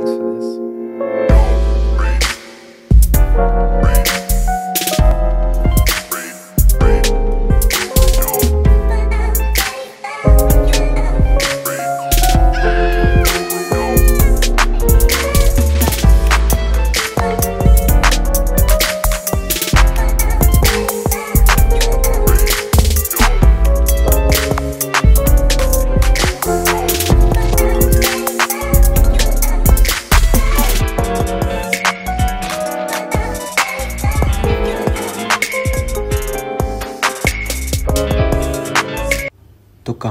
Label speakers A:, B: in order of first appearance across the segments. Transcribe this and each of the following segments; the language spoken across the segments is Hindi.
A: Thanks for this.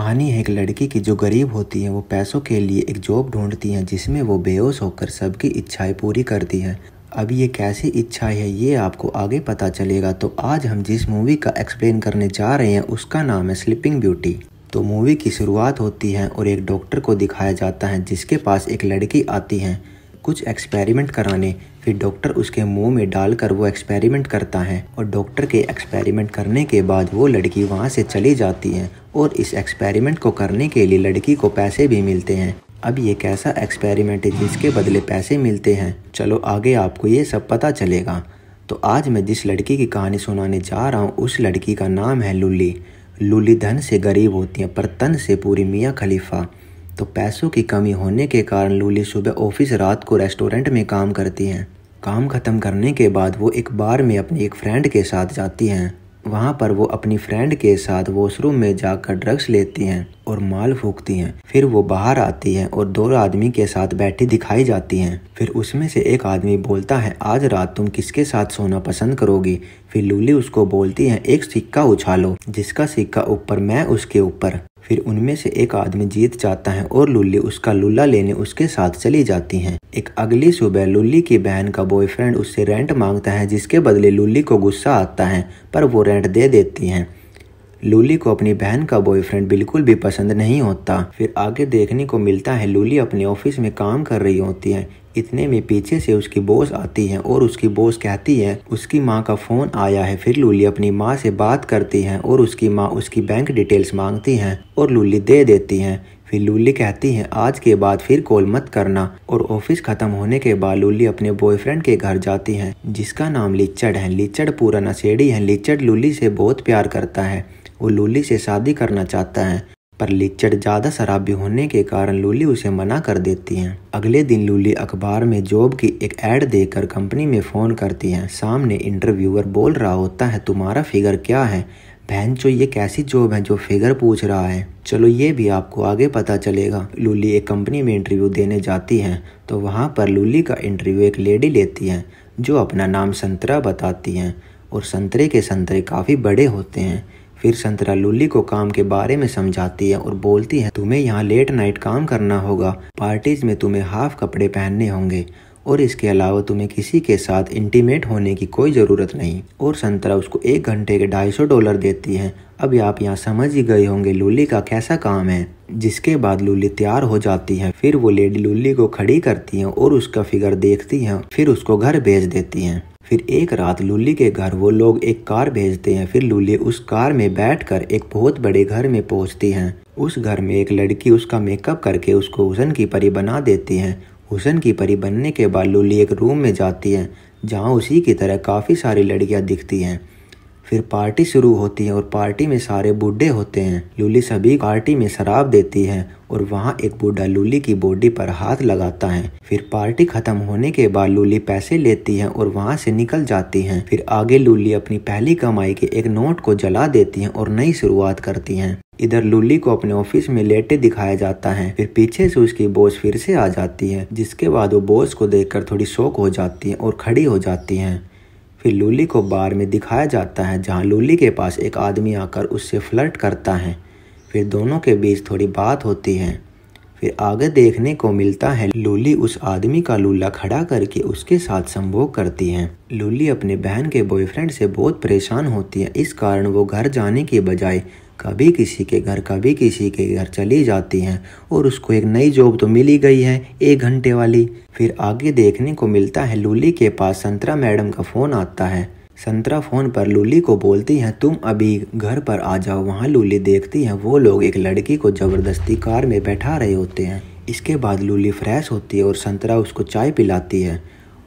A: कहानी है एक लड़की की जो गरीब होती है वो पैसों के लिए एक जॉब ढूंढती है जिसमें वो बेहोश होकर सबकी इच्छाएं पूरी करती है अब ये कैसी इच्छा है ये आपको आगे पता चलेगा तो आज हम जिस मूवी का एक्सप्लेन करने जा रहे हैं उसका नाम है स्लीपिंग ब्यूटी तो मूवी की शुरुआत होती है और एक डॉक्टर को दिखाया जाता है जिसके पास एक लड़की आती है कुछ एक्सपेरिमेंट कराने फिर डॉक्टर उसके मुंह में डालकर वो एक्सपेरिमेंट करता है और डॉक्टर के एक्सपेरिमेंट करने के बाद वो लड़की वहाँ से चली जाती है और इस एक्सपेरिमेंट को करने के लिए लड़की को पैसे भी मिलते हैं अब ये कैसा एक्सपेरिमेंट है जिसके बदले पैसे मिलते हैं चलो आगे आपको ये सब पता चलेगा तो आज मैं जिस लड़की की कहानी सुनाने जा रहा हूँ उस लड़की का नाम है लुली लुली धन से गरीब होती है पर तन से पूरी मियाँ खलीफा तो पैसों की कमी होने के कारण लूली सुबह ऑफिस रात को रेस्टोरेंट में काम करती हैं काम ख़त्म करने के बाद वो एक बार में अपनी एक फ्रेंड के साथ जाती हैं वहाँ पर वो अपनी फ्रेंड के साथ वॉशरूम में जाकर ड्रग्स लेती हैं और माल फूकती हैं फिर वो बाहर आती हैं और दो आदमी के साथ बैठी दिखाई जाती हैं फिर उसमें से एक आदमी बोलता है आज रात तुम किसके साथ सोना पसंद करोगी फिर लूली उसको बोलती है एक सिक्का उछालो जिसका सिक्का ऊपर मैं उसके ऊपर फिर उनमें से एक आदमी जीत जाता है और लुल्ली उसका लुल्ला लेने उसके साथ चली जाती है एक अगली सुबह लुल्ली की बहन का बॉयफ्रेंड उससे रेंट मांगता है जिसके बदले लुल्ली को गुस्सा आता है पर वो रेंट दे देती हैं लुली को अपनी बहन का बॉयफ्रेंड बिल्कुल भी पसंद नहीं होता फिर आगे देखने को मिलता है लुली अपने ऑफिस में काम कर रही होती है इतने में पीछे से उसकी बोस आती है और उसकी बोस कहती है उसकी माँ का फोन आया है फिर लूली अपनी माँ से बात करती है और उसकी माँ उसकी बैंक डिटेल्स मांगती है और लूली दे देती है फिर लूली कहती है आज के बाद फिर कॉल मत करना और ऑफिस खत्म होने के बाद लूली अपने बॉयफ्रेंड के घर जाती है जिसका नाम लिचड़ है लिचड़ पूरा नशेड़ी है लिचड़ लूली से बहुत प्यार करता है वो लूली से शादी करना चाहता है पर लिच्चड़ ज़्यादा शराबी होने के कारण लूली उसे मना कर देती हैं अगले दिन लूली अखबार में जॉब की एक ऐड देकर कंपनी में फ़ोन करती हैं सामने इंटरव्यूअर बोल रहा होता है तुम्हारा फिगर क्या है बहन चो ये कैसी जॉब है जो फिगर पूछ रहा है चलो ये भी आपको आगे पता चलेगा लूली एक कंपनी में इंटरव्यू देने जाती है तो वहाँ पर लूली का इंटरव्यू एक लेडी लेती है जो अपना नाम संतरा बताती है और संतरे के संतरे काफ़ी बड़े होते हैं फिर संतरा लुल्ली को काम के बारे में समझाती है और बोलती है तुम्हें यहाँ लेट नाइट काम करना होगा पार्टीज में तुम्हें हाफ कपड़े पहनने होंगे और इसके अलावा तुम्हें किसी के साथ इंटीमेट होने की कोई ज़रूरत नहीं और संतरा उसको एक घंटे के ढाई सौ डॉलर देती है अब आप यहाँ समझ ही गए होंगे लुल्ली का कैसा काम है जिसके बाद लुल्ली तैयार हो जाती है फिर वो लेडी लुल्ली को खड़ी करती है और उसका फिगर देखती है फिर उसको घर भेज देती है फिर एक रात लुल्ली के घर वो लोग एक कार भेजते हैं फिर लुल्ली उस कार में बैठकर एक बहुत बड़े घर में पहुंचती हैं उस घर में एक लड़की उसका मेकअप करके उसको हुसन की परी बना देती हैं हुसन की परी बनने के बाद लुल्ली एक रूम में जाती है जहाँ उसी की तरह काफ़ी सारी लड़कियाँ दिखती हैं फिर पार्टी शुरू होती है और पार्टी में सारे बूढ़े होते हैं लूली सभी पार्टी में शराब देती है और वहाँ एक बूढ़ा लूली की बॉडी पर हाथ लगाता है फिर पार्टी खत्म होने के बाद लूली पैसे लेती है और वहाँ से निकल जाती है फिर आगे लूली अपनी पहली कमाई के एक नोट को जला देती है और नई शुरुआत करती है इधर लुल्ली को अपने ऑफिस में लेटे दिखाया जाता है फिर पीछे से उसकी बॉस फिर से आ जाती है जिसके बाद वो बॉस को देखकर थोड़ी शोक हो जाती है और खड़ी हो जाती है फिर लूली को बार में दिखाया जाता है जहाँ लूली के पास एक आदमी आकर उससे फ्लर्ट करता है फिर दोनों के बीच थोड़ी बात होती है फिर आगे देखने को मिलता है लूली उस आदमी का लूला खड़ा करके उसके साथ संभोग करती है लूली अपने बहन के बॉयफ्रेंड से बहुत परेशान होती है इस कारण वो घर जाने के बजाय कभी किसी के घर कभी किसी के घर चली जाती हैं और उसको एक नई जॉब तो मिली गई है एक घंटे वाली फिर आगे देखने को मिलता है लूली के पास संतरा मैडम का फ़ोन आता है संतरा फ़ोन पर लूली को बोलती है तुम अभी घर पर आ जाओ वहाँ लूली देखती है वो लोग एक लड़की को ज़बरदस्ती कार में बैठा रहे होते हैं इसके बाद लूली फ्रेश होती है और संतरा उसको चाय पिलाती है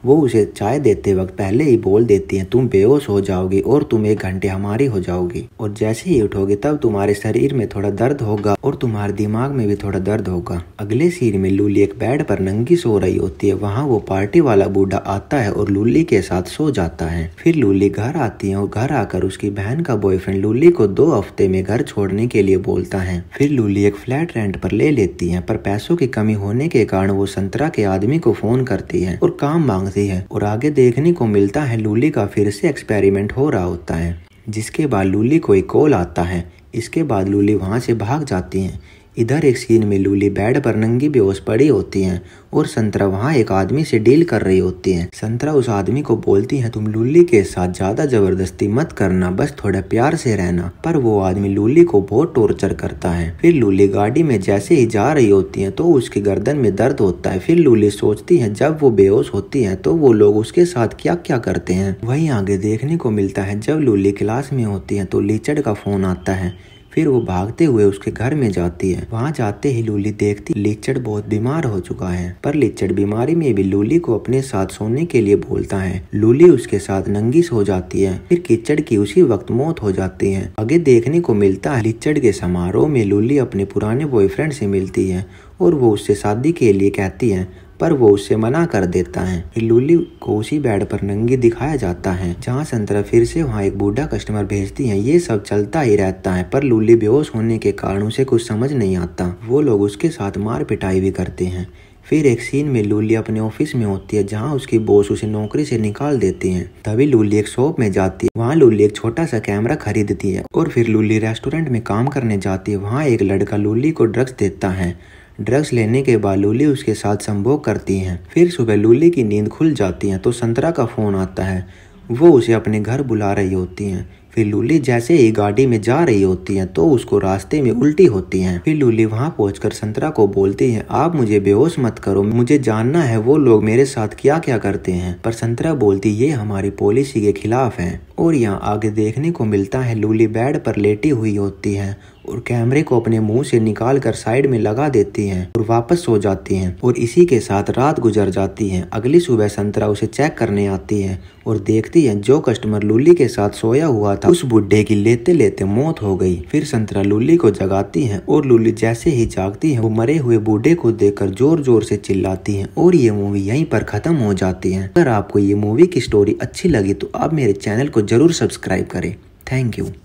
A: वो उसे चाय देते वक्त पहले ही बोल देती हैं तुम बेहोश हो जाओगे और तुम एक घंटे हमारी हो जाओगी और जैसे ही उठोगे तब तुम्हारे शरीर में थोड़ा दर्द होगा और तुम्हारे दिमाग में भी थोड़ा दर्द होगा अगले सीन में लूली एक बेड पर नंगी सो रही होती है वहाँ वो पार्टी वाला बूढ़ा आता है और लूली के साथ सो जाता है फिर लूली घर आती है और घर आकर उसकी बहन का बॉयफ्रेंड लूली को दो हफ्ते में घर छोड़ने के लिए बोलता है फिर लूली एक फ्लैट रेंट पर ले लेती है पर पैसों की कमी होने के कारण वो संतरा के आदमी को फोन करती है और काम मांग होती है और आगे देखने को मिलता है लूली का फिर से एक्सपेरिमेंट हो रहा होता है जिसके बाद लूली को एक कॉल आता है इसके बाद लूली वहाँ से भाग जाती है इधर एक सीन में लूली बेड पर नंगी बेहोश पड़ी होती हैं और संतरा वहाँ एक आदमी से डील कर रही होती हैं। संतरा उस आदमी को बोलती है तुम लूली के साथ ज्यादा जबरदस्ती मत करना बस थोड़ा प्यार से रहना पर वो आदमी लूली को बहुत टॉर्चर करता है फिर लूली गाड़ी में जैसे ही जा रही होती है तो उसके गर्दन में दर्द होता है फिर लूली सोचती है जब वो बेहोश होती है तो वो लोग उसके साथ क्या क्या करते हैं वही आगे देखने को मिलता है जब लूली क्लास में होती है तो लीचड़ का फोन आता है फिर वो भागते हुए उसके घर में जाती है वहाँ जाते ही लूली देखती लिचड़ बहुत बीमार हो चुका है पर लिचड़ बीमारी में भी लूली को अपने साथ सोने के लिए बोलता है लूली उसके साथ नंगी हो जाती है फिर किचड़ की उसी वक्त मौत हो जाती है आगे देखने को मिलता है लिचड़ के समारोह में लूली अपने पुराने बॉयफ्रेंड से मिलती है और वो उससे शादी के लिए कहती है पर वो उसे मना कर देता है लुली को उसी बेड पर नंगी दिखाया जाता है जहाँ संतरा फिर से वहाँ एक बूढ़ा कस्टमर भेजती है ये सब चलता ही रहता है पर लुली बेहोश होने के कारण उसे कुछ समझ नहीं आता वो लोग उसके साथ मार पिटाई भी करते हैं फिर एक सीन में लूली अपने ऑफिस में होती है जहाँ उसकी बॉस उसे नौकरी से निकाल देती है तभी लूली एक शॉप में जाती है वहाँ लूली एक छोटा सा कैमरा खरीदती है और फिर लूली रेस्टोरेंट में काम करने जाती है वहाँ एक लड़का लूली को ड्रग्स देता है ड्रग्स लेने के बाद लूली उसके साथ संभोग करती हैं फिर सुबह लूली की नींद खुल जाती है तो संतरा का फ़ोन आता है वो उसे अपने घर बुला रही होती हैं फिर लूली जैसे ही गाड़ी में जा रही होती हैं तो उसको रास्ते में उल्टी होती हैं फिर लूली वहां पहुंचकर संतरा को बोलती हैं आप मुझे बेहोश मत करो मुझे जानना है वो लोग मेरे साथ क्या क्या करते हैं पर संतरा बोलती ये हमारी पॉलिसी के खिलाफ है और यहाँ आगे देखने को मिलता है लूली बेड पर लेटी हुई होती है और कैमरे को अपने मुंह से निकाल कर साइड में लगा देती हैं और वापस सो जाती हैं और इसी के साथ रात गुजर जाती है अगली सुबह संतरा उसे चेक करने आती है और देखती है जो कस्टमर लुल्ली के साथ सोया हुआ था उस बुढ़े की लेते लेते मौत हो गई फिर संतरा लुल्ली को जगाती है और लुल्ली जैसे ही जागती है वो मरे हुए बूढ़े को देखकर जोर जोर से चिल्लाती है और ये मूवी यहीं पर खत्म हो जाती है अगर आपको ये मूवी की स्टोरी अच्छी लगी तो आप मेरे चैनल को जरूर सब्सक्राइब करें थैंक यू